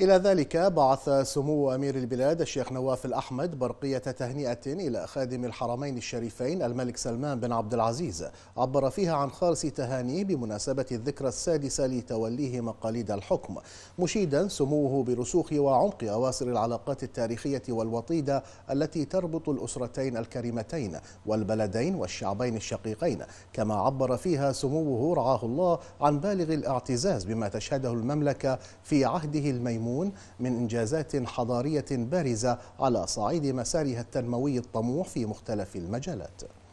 إلى ذلك بعث سمو أمير البلاد الشيخ نواف الأحمد برقية تهنئة إلى خادم الحرمين الشريفين الملك سلمان بن عبد العزيز عبر فيها عن خالص تهانيه بمناسبة الذكرى السادسة لتوليه مقاليد الحكم مشيدا سموه برسوخ وعمق أواصر العلاقات التاريخية والوطيدة التي تربط الأسرتين الكريمتين والبلدين والشعبين الشقيقين كما عبر فيها سموه رعاه الله عن بالغ الاعتزاز بما تشهده المملكة في عهده الميمون المسلمون من إنجازات حضارية بارزة على صعيد مسارها التنموي الطموح في مختلف المجالات